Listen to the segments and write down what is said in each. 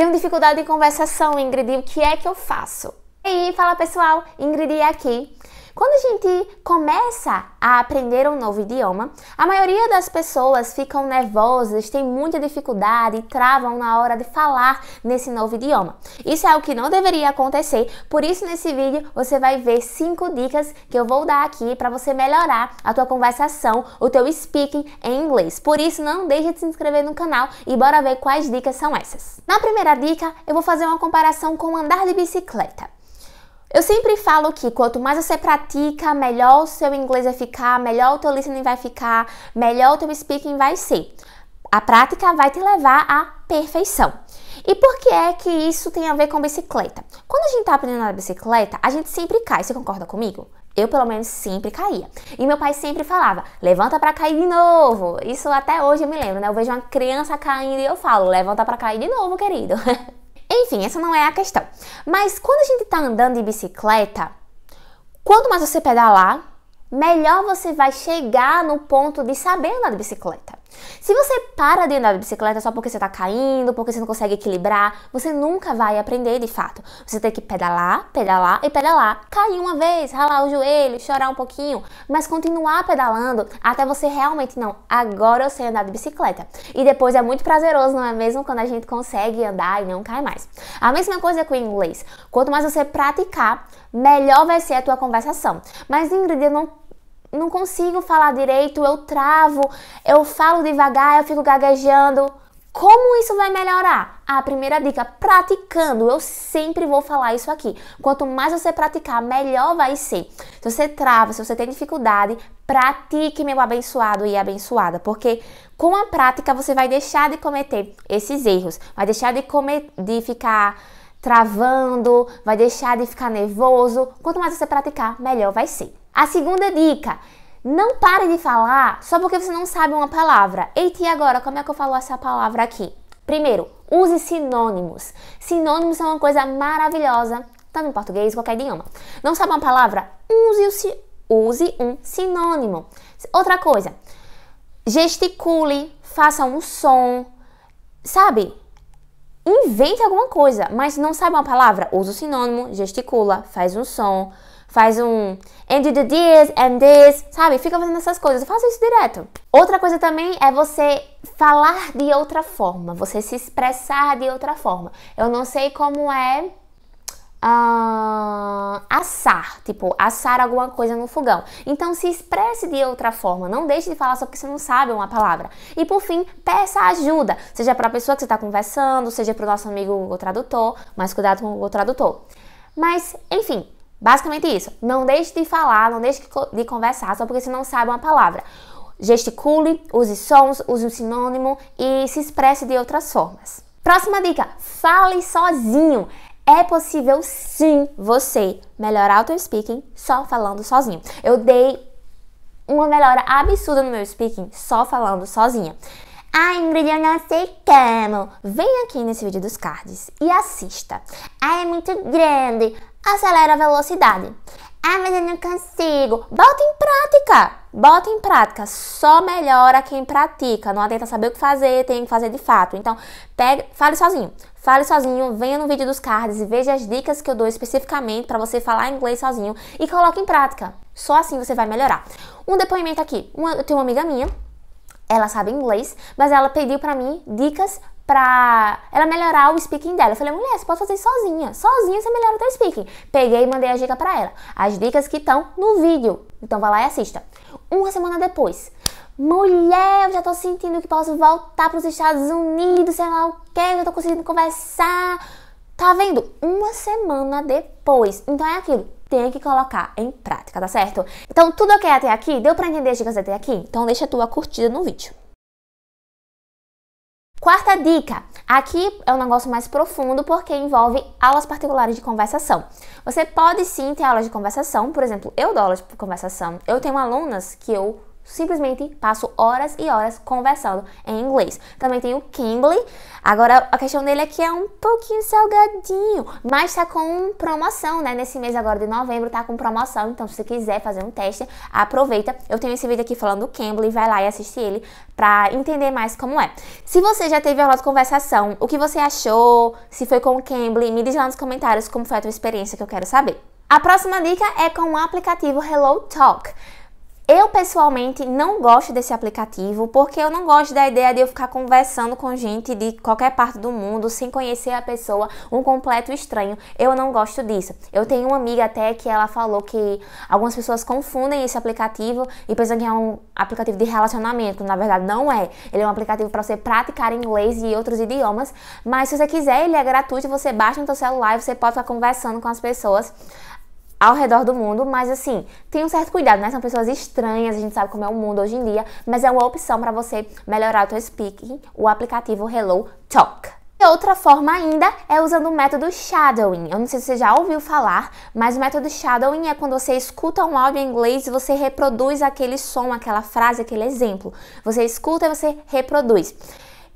Tenho dificuldade em conversação, Ingrid, o que é que eu faço? E aí, fala pessoal, Ingrid é aqui. Quando a gente começa a aprender um novo idioma, a maioria das pessoas ficam nervosas, tem muita dificuldade e travam na hora de falar nesse novo idioma. Isso é o que não deveria acontecer, por isso nesse vídeo você vai ver 5 dicas que eu vou dar aqui para você melhorar a tua conversação, o teu speaking em inglês. Por isso não deixe de se inscrever no canal e bora ver quais dicas são essas. Na primeira dica, eu vou fazer uma comparação com andar de bicicleta. Eu sempre falo que quanto mais você pratica, melhor o seu inglês vai ficar, melhor o teu listening vai ficar, melhor o teu speaking vai ser. A prática vai te levar à perfeição. E por que é que isso tem a ver com bicicleta? Quando a gente está aprendendo a bicicleta, a gente sempre cai, você concorda comigo? Eu, pelo menos, sempre caía. E meu pai sempre falava: levanta para cair de novo. Isso até hoje eu me lembro, né? Eu vejo uma criança caindo e eu falo: levanta para cair de novo, querido. Enfim, essa não é a questão. Mas quando a gente está andando de bicicleta, quanto mais você pedalar, melhor você vai chegar no ponto de saber andar de bicicleta. Se você para de andar de bicicleta só porque você está caindo, porque você não consegue equilibrar, você nunca vai aprender de fato. Você tem que pedalar, pedalar e pedalar. Cair uma vez, ralar o joelho, chorar um pouquinho, mas continuar pedalando até você realmente não. Agora eu sei andar de bicicleta. E depois é muito prazeroso, não é mesmo? Quando a gente consegue andar e não cai mais. A mesma coisa com o inglês. Quanto mais você praticar, melhor vai ser a tua conversação. Mas Ingrid, eu não não consigo falar direito, eu travo, eu falo devagar, eu fico gaguejando. Como isso vai melhorar? A primeira dica, praticando. Eu sempre vou falar isso aqui. Quanto mais você praticar, melhor vai ser. Se você trava, se você tem dificuldade, pratique, meu abençoado e abençoada, porque com a prática você vai deixar de cometer esses erros, vai deixar de, comer, de ficar travando, vai deixar de ficar nervoso. Quanto mais você praticar, melhor vai ser. A segunda dica: não pare de falar só porque você não sabe uma palavra. Eita, e agora? Como é que eu falo essa palavra aqui? Primeiro, use sinônimos. Sinônimos são é uma coisa maravilhosa, tanto em português, qualquer idioma. Não sabe uma palavra? Use, use um sinônimo. Outra coisa, gesticule, faça um som, sabe? Invente alguma coisa, mas não sabe uma palavra? Use o sinônimo, gesticula, faz um som, faz um and you do this and this, sabe? Fica fazendo essas coisas. Eu faço isso direto. Outra coisa também é você falar de outra forma, você se expressar de outra forma. Eu não sei como é uh, assar, tipo, assar alguma coisa no fogão. Então se expresse de outra forma, não deixe de falar só porque você não sabe uma palavra. E por fim, peça ajuda, seja para a pessoa que você está conversando, seja para o nosso amigo Google Tradutor, mas cuidado com o Google Tradutor. Mas, enfim, Basicamente isso. Não deixe de falar, não deixe de conversar só porque você não sabe uma palavra. Gesticule, use sons, use um sinônimo e se expresse de outras formas. Próxima dica: fale sozinho. É possível sim você melhorar o seu speaking só falando sozinho. Eu dei uma melhora absurda no meu speaking só falando sozinha. Ah, Ingrid, eu não sei como. Vem aqui nesse vídeo dos cards e assista. Ah, é muito grande. Acelera a velocidade. Ah, mas eu não consigo. Bota em prática. Bota em prática. Só melhora quem pratica. Não adianta saber o que fazer, tem que fazer de fato. Então, pega, fale sozinho. Fale sozinho, venha no vídeo dos cards e veja as dicas que eu dou especificamente para você falar inglês sozinho e coloque em prática. Só assim você vai melhorar. Um depoimento aqui. Uma, eu tenho uma amiga minha ela sabe inglês, mas ela pediu para mim dicas pra ela melhorar o speaking dela. Eu falei, mulher, você pode fazer sozinha. Sozinha você melhora o teu speaking. Peguei e mandei a dica pra ela. As dicas que estão no vídeo. Então vá lá e assista. Uma semana depois. Mulher, eu já tô sentindo que posso voltar para os Estados Unidos, sei lá o que, eu tô conseguindo conversar. Tá vendo? Uma semana depois. Então é aquilo tem que colocar em prática, tá certo? Então, tudo ok é até aqui? Deu para entender as dicas até aqui? Então, deixa a tua curtida no vídeo. Quarta dica. Aqui é um negócio mais profundo porque envolve aulas particulares de conversação. Você pode sim ter aulas de conversação, por exemplo, eu dou aulas de conversação. Eu tenho alunas que eu simplesmente passo horas e horas conversando em inglês. Também tem o Cambly. Agora, a questão dele é que é um pouquinho salgadinho, mas tá com promoção, né? Nesse mês agora de novembro tá com promoção, então se você quiser fazer um teste, aproveita. Eu tenho esse vídeo aqui falando do Cambly, vai lá e assiste ele pra entender mais como é. Se você já teve aula de conversação, o que você achou, se foi com o Cambly, me diz lá nos comentários como foi a tua experiência que eu quero saber. A próxima dica é com o aplicativo Hello Talk. Eu pessoalmente não gosto desse aplicativo porque eu não gosto da ideia de eu ficar conversando com gente de qualquer parte do mundo sem conhecer a pessoa, um completo estranho. Eu não gosto disso. Eu tenho uma amiga até que ela falou que algumas pessoas confundem esse aplicativo e pensam que é um aplicativo de relacionamento. Na verdade, não é. Ele é um aplicativo para você praticar inglês e outros idiomas, mas se você quiser, ele é gratuito, você baixa no seu celular e você pode estar conversando com as pessoas ao redor do mundo, mas assim, tem um certo cuidado, né? São pessoas estranhas, a gente sabe como é o mundo hoje em dia, mas é uma opção para você melhorar o seu speaking, o aplicativo Hello Talk. E outra forma ainda é usando o método shadowing. Eu não sei se você já ouviu falar, mas o método shadowing é quando você escuta um áudio em inglês e você reproduz aquele som, aquela frase, aquele exemplo. Você escuta e você reproduz.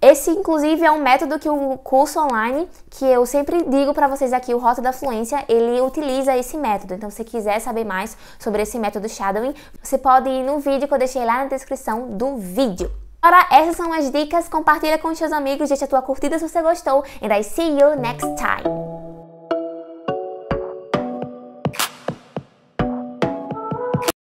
Esse, inclusive, é um método que o curso online, que eu sempre digo para vocês aqui, o Rota da Fluência, ele utiliza esse método. Então, se você quiser saber mais sobre esse método shadowing, você pode ir no vídeo que eu deixei lá na descrição do vídeo. Ora, essas são as dicas. Compartilha com seus amigos, deixa a tua curtida se você gostou. And I see you next time.